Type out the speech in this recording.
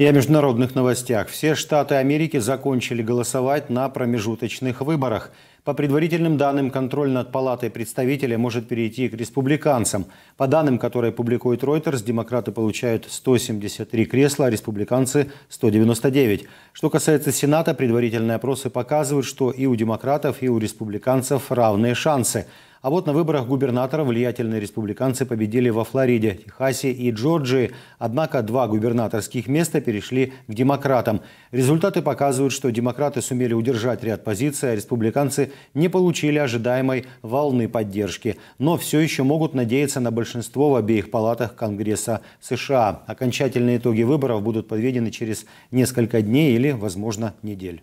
И о международных новостях. Все штаты Америки закончили голосовать на промежуточных выборах. По предварительным данным, контроль над Палатой представителей может перейти к республиканцам. По данным, которые публикует Reuters, демократы получают 173 кресла, а республиканцы – 199. Что касается Сената, предварительные опросы показывают, что и у демократов, и у республиканцев равные шансы – а вот на выборах губернатора влиятельные республиканцы победили во Флориде, Техасе и Джорджии. Однако два губернаторских места перешли к демократам. Результаты показывают, что демократы сумели удержать ряд позиций, а республиканцы не получили ожидаемой волны поддержки. Но все еще могут надеяться на большинство в обеих палатах Конгресса США. Окончательные итоги выборов будут подведены через несколько дней или, возможно, недель.